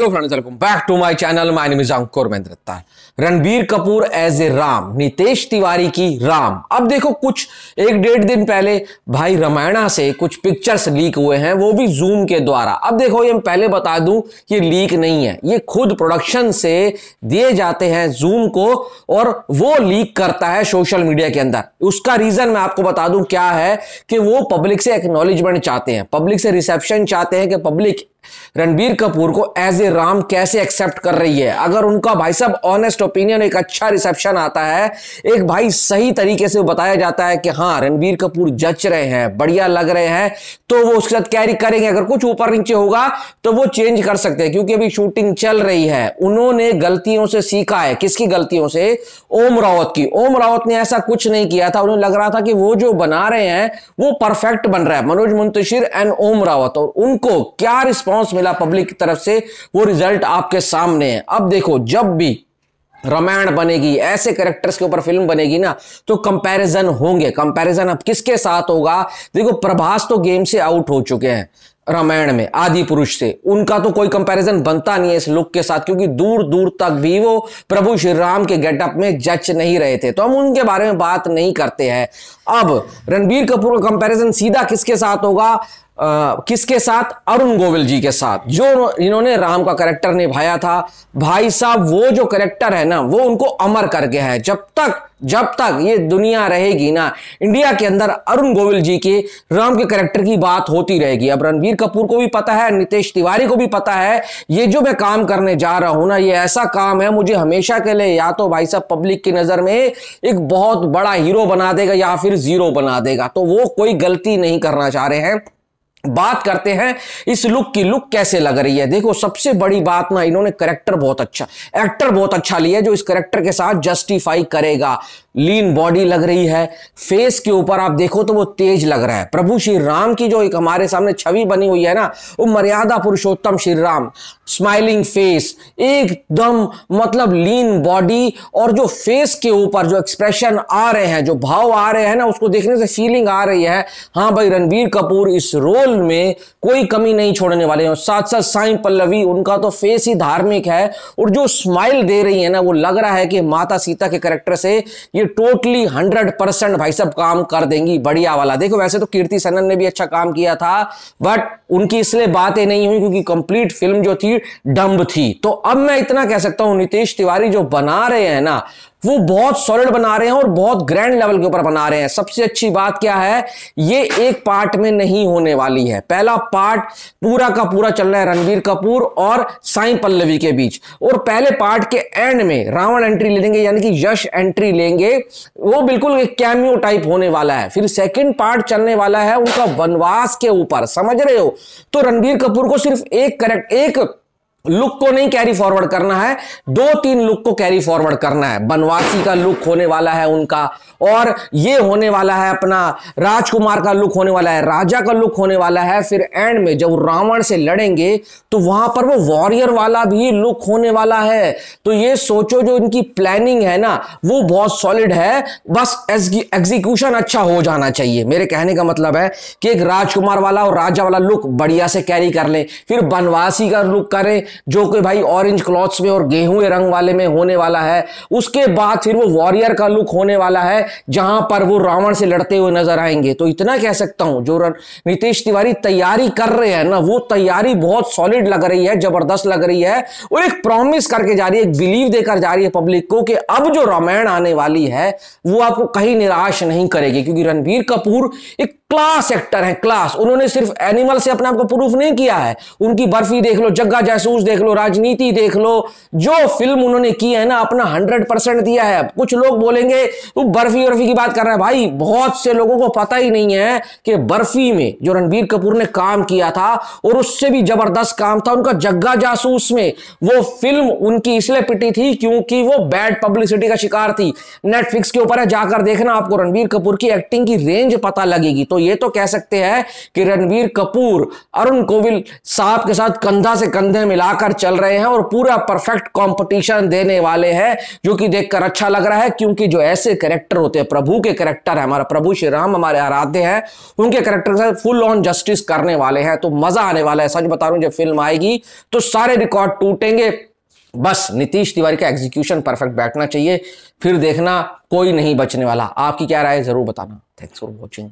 hello friends welcome back to my channel my name is Ankur Mahendra Ranbir Kapoor as a Ram Nitesh Tiwari की राम अब देखो कुछ एक डेढ़ दिन पहले भाई रामायणा से कुछ पिक्चर्स लीक हुए हैं वो भी जूम के द्वारा अब देखो ये मैं पहले बता दूं ये लीक नहीं है ये खुद प्रोडक्शन से दिए जाते हैं जूम को और वो लीक करता है सोशल मीडिया के अंदर उसका रीजन मैं आपको बता दूं क्या है कि वो पब्लिक से एक्नोलेजमेंट चाहते हैं पब्लिक से रिसेप्शन चाहते हैं कि पब्लिक रणबीर कपूर को एज ए राम कैसे एक्सेप्ट कर रही है अगर उनका भाई साहब ऑनेस्ट ओपिनियन एक अच्छा रिसेप्शन आता है एक भाई सही तरीके से बताया जाता है कि हाँ रणबीर कपूर जच रहे हैं बढ़िया लग रहे हैं तो वो उसके साथ कैरी करेंगे अगर कुछ ऊपर नीचे होगा तो वो चेंज कर सकते हैं क्योंकि अभी शूटिंग चल रही है उन्होंने गलतियों से सीखा है किसकी गलतियों से ओम रावत की ओम रावत ने ऐसा कुछ नहीं किया था उन्हें लग रहा था कि वो जो बना रहे हैं वो परफेक्ट बन रहा है मनोज मुंतशिर एंड ओम रावत और उनको क्या रिस्पॉन्स रिस्पॉन्स मिला पब्लिक की तरफ से वो रिजल्ट आपके सामने है अब देखो जब भी रामायण बनेगी ऐसे करेक्टर्स के ऊपर फिल्म बनेगी ना तो कंपैरिजन होंगे कंपैरिजन अब किसके साथ होगा देखो प्रभास तो गेम से आउट हो चुके हैं रामायण में आदि पुरुष से उनका तो कोई कंपैरिजन बनता नहीं है इस लुक के साथ क्योंकि दूर दूर तक भी वो प्रभु श्री राम के गेटअप में जच नहीं रहे थे तो हम उनके बारे में बात नहीं करते हैं अब रणबीर कपूर का कंपैरिजन सीधा किसके साथ होगा किसके साथ अरुण गोविल जी के साथ जो इन्होंने राम का करेक्टर निभाया था भाई साहब वो जो करेक्टर है ना वो उनको अमर कर गया है जब तक जब तक ये दुनिया रहेगी ना इंडिया के अंदर अरुण गोविल जी के राम के करेक्टर की बात होती रहेगी अब रणबीर कपूर को भी पता है नितेश तिवारी को भी पता है ये जो मैं काम करने जा रहा हूं ना ये ऐसा काम है मुझे हमेशा के लिए या तो भाई साहब पब्लिक की नज़र में एक बहुत बड़ा हीरो बना देगा या फिर जीरो बना देगा तो वो कोई गलती नहीं करना चाह रहे हैं बात करते हैं इस लुक की लुक कैसे लग रही है देखो सबसे बड़ी बात ना इन्होंने करेक्टर बहुत अच्छा एक्टर बहुत अच्छा लिया जो इस करेक्टर के साथ जस्टिफाई करेगा लीन बॉडी लग रही है फेस के ऊपर आप देखो तो वो तेज लग रहा है प्रभु श्री राम की जो एक हमारे सामने छवि बनी हुई है ना वो मर्यादा पुरुषोत्तम श्री राम स्माइलिंग फेस एकदम मतलब लीन बॉडी और जो फेस के ऊपर जो एक्सप्रेशन आ रहे हैं जो भाव आ रहे हैं ना उसको देखने से फीलिंग आ रही है हाँ भाई रणबीर कपूर इस रोल में कोई कमी नहीं छोड़ने वाले हैं साथ साथ साई पल्लवी उनका तो फेस ही धार्मिक है और जो स्माइल दे रही है ना वो लग रहा है कि माता सीता के करेक्टर से ये टोटली हंड्रेड परसेंट भाई सब काम कर देंगी बढ़िया वाला देखो वैसे तो कीर्ति सनन ने भी अच्छा काम किया था बट उनकी इसलिए बातें नहीं हुई क्योंकि कंप्लीट फिल्म जो थी डम्ब थी तो अब मैं इतना कह सकता हूं नीतीश तिवारी जो बना रहे हैं ना वो बहुत सॉलिड बना रहे हैं और बहुत ग्रैंड लेवल के ऊपर बना रहे हैं सबसे अच्छी बात क्या है ये एक पार्ट में नहीं होने वाली है पहला पार्ट पूरा का पूरा चल रहा है रणवीर कपूर और साई पल्लवी के बीच और पहले पार्ट के एंड में रावण एंट्री ले लेंगे यानी कि यश एंट्री लेंगे वो बिल्कुल एक कैम्यू टाइप होने वाला है फिर सेकेंड पार्ट चलने वाला है उनका वनवास के ऊपर समझ रहे हो तो रणबीर कपूर को सिर्फ एक करेक्ट एक लुक को नहीं कैरी फॉरवर्ड करना है दो तीन लुक को कैरी फॉरवर्ड करना है बनवासी का लुक होने वाला है उनका और ये होने वाला है अपना राजकुमार का लुक होने वाला है राजा का लुक होने वाला है फिर एंड में जब रावण से लड़ेंगे तो वहां पर वो वॉरियर वाला भी लुक होने वाला है तो ये सोचो जो इनकी प्लानिंग है ना वो बहुत सॉलिड है बस एग्जीक्यूशन अच्छा हो जाना चाहिए मेरे कहने का मतलब है कि एक राजकुमार वाला और राजा वाला लुक बढ़िया से कैरी कर ले फिर बनवासी का लुक करें जो कि भाई ऑरेंज क्लॉथ्स में और गेहूं रंग वाले में होने वाला है उसके बाद फिर वो वॉरियर का लुक होने वाला है जहां पर वो रावण से लड़ते हुए नजर आएंगे तो इतना कह सकता हूं जो नीतीश तिवारी तैयारी कर रहे हैं ना वो तैयारी बहुत सॉलिड लग रही है जबरदस्त लग रही है और एक प्रॉमिस करके जा रही है एक बिलीव देकर जा रही है पब्लिक को कि अब जो रामायण आने वाली है वो आपको कहीं निराश नहीं करेगी क्योंकि रणबीर कपूर एक क्लास एक्टर है क्लास उन्होंने सिर्फ एनिमल से अपने आप को प्रूफ नहीं किया है उनकी बर्फी देख लो जग्गा जैसूर न्यूज देख लो राजनीति देख लो जो फिल्म उन्होंने की है ना अपना हंड्रेड परसेंट दिया है कुछ लोग बोलेंगे वो बर्फी वर्फी की बात कर रहा है भाई बहुत से लोगों को पता ही नहीं है कि बर्फी में जो रणबीर कपूर ने काम किया था और उससे भी जबरदस्त काम था उनका जग्गा जासूस में वो फिल्म उनकी इसलिए पिटी थी क्योंकि वो बैड पब्लिसिटी का शिकार थी नेटफ्लिक्स के ऊपर है जाकर देखना आपको रणबीर कपूर की एक्टिंग की रेंज पता लगेगी तो ये तो कह सकते हैं कि रणबीर कपूर अरुण कोविल साहब के साथ कंधा से कंधे मिला मिलाकर चल रहे हैं और पूरा परफेक्ट कंपटीशन देने वाले हैं जो कि देखकर अच्छा लग रहा है क्योंकि जो ऐसे कैरेक्टर होते हैं प्रभु के कैरेक्टर है हमारा प्रभु श्री राम हमारे आराध्य हैं उनके करेक्टर से फुल ऑन जस्टिस करने वाले हैं तो मजा आने वाला है सच बता रहा हूं जब फिल्म आएगी तो सारे रिकॉर्ड टूटेंगे बस नीतीश तिवारी का एग्जीक्यूशन परफेक्ट बैठना चाहिए फिर देखना कोई नहीं बचने वाला आपकी क्या राय जरूर बताना थैंक्स फॉर वॉचिंग